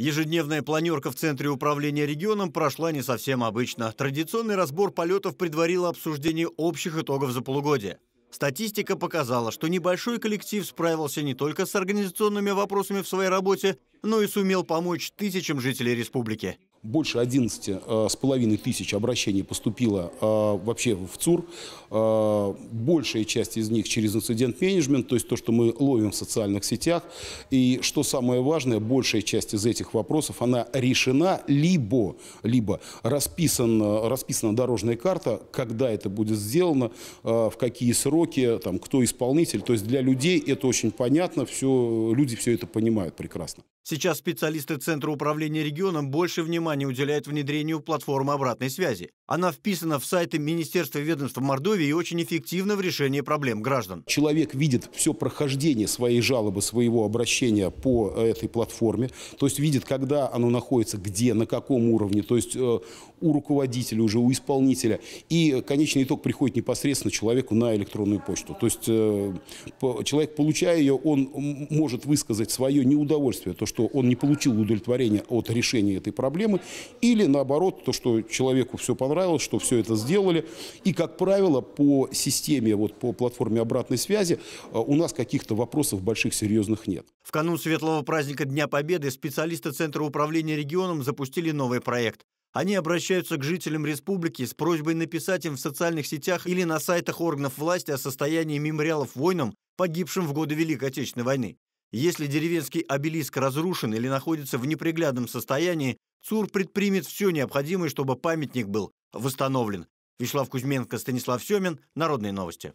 Ежедневная планерка в Центре управления регионом прошла не совсем обычно. Традиционный разбор полетов предварило обсуждение общих итогов за полугодие. Статистика показала, что небольшой коллектив справился не только с организационными вопросами в своей работе, но и сумел помочь тысячам жителей республики больше 11,5 э, тысяч обращений поступило э, вообще в ЦУР. Э, большая часть из них через инцидент-менеджмент, то есть то, что мы ловим в социальных сетях. И что самое важное, большая часть из этих вопросов, она решена либо, либо расписана расписана дорожная карта, когда это будет сделано, в какие сроки, там, кто исполнитель. То есть для людей это очень понятно, все, люди все это понимают прекрасно. Сейчас специалисты Центра управления регионом больше внимания внимания уделяет внедрению платформы обратной связи. Она вписана в сайты Министерства и ведомства Мордовии и очень эффективна в решении проблем граждан. Человек видит все прохождение своей жалобы, своего обращения по э, этой платформе, то есть видит, когда оно находится, где, на каком уровне, то есть э, у руководителя, уже у исполнителя. И конечный итог приходит непосредственно человеку на электронную почту. То есть э, человек, получая ее, он может высказать свое неудовольствие, то, что он не получил удовлетворения от решения этой проблемы, или наоборот, то, что человеку все понравилось, понравилось, что все это сделали. И, как правило, по системе, вот по платформе обратной связи э, у нас каких-то вопросов больших, серьезных нет. В канун светлого праздника Дня Победы специалисты Центра управления регионом запустили новый проект. Они обращаются к жителям республики с просьбой написать им в социальных сетях или на сайтах органов власти о состоянии мемориалов воинам, погибшим в годы Великой Отечественной войны. Если деревенский обелиск разрушен или находится в неприглядном состоянии, ЦУР предпримет все необходимое, чтобы памятник был восстановлен. Вячеслав Кузьменко, Станислав Семин. Народные новости.